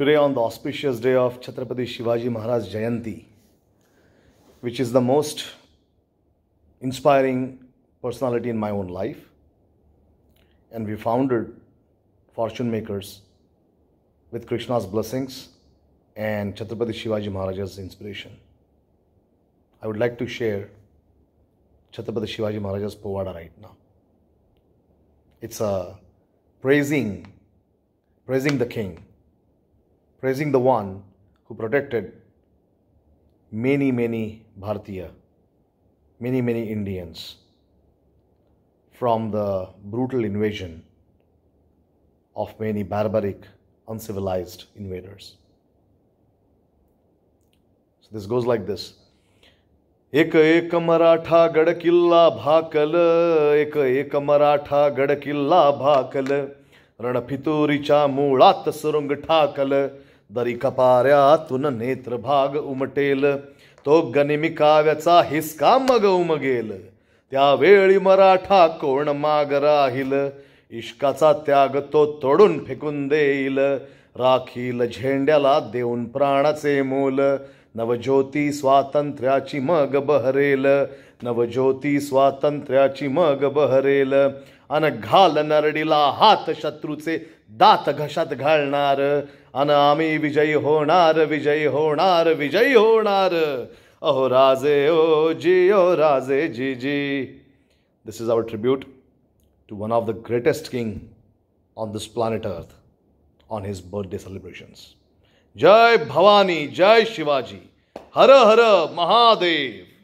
Today, on the auspicious day of Chhatrapati Shivaji Maharaj Jayanti, which is the most inspiring personality in my own life, and we founded Fortune Makers with Krishna's blessings and Chhatrapati Shivaji Maharaj's inspiration. I would like to share Chhatrapati Shivaji Maharaj's Povada right now. It's a praising, praising the king praising the one who protected many, many Bhartiya, many, many Indians from the brutal invasion of many barbaric, uncivilized invaders. So this goes like this. एक एक मराठा गड किल्ला भाकल एक एक मराठा गड किल्ला भाकल रणफितुरीच्या मुळात सुरुंग ठाकल दरी कपाऱ्यातून नेत्र भाग उमटेल तो गनिमिकाव्याचा हिसका मग उमगेल त्यावेळी मराठा कोण माग राहील इश्काचा त्याग तो तोडून फेकून देईल राखील झेंड्याला देऊन प्राणाचे मोल नवज्योती स्वातंत्र्याची मग बहरेल नवज्योती स्वातंत्र्याची मग बहरेल अन घाल नरडीला हात शत्रूचे दात घशात घालणार अन आम्ही विजयी होणार विजयी होणार विजयी होणार अहो राजे ओ जी ओ राजे जी जी this is our tribute to one of the greatest king on this planet earth on his birthday celebrations जय भवानी जय शिवाजी हर हर महादेव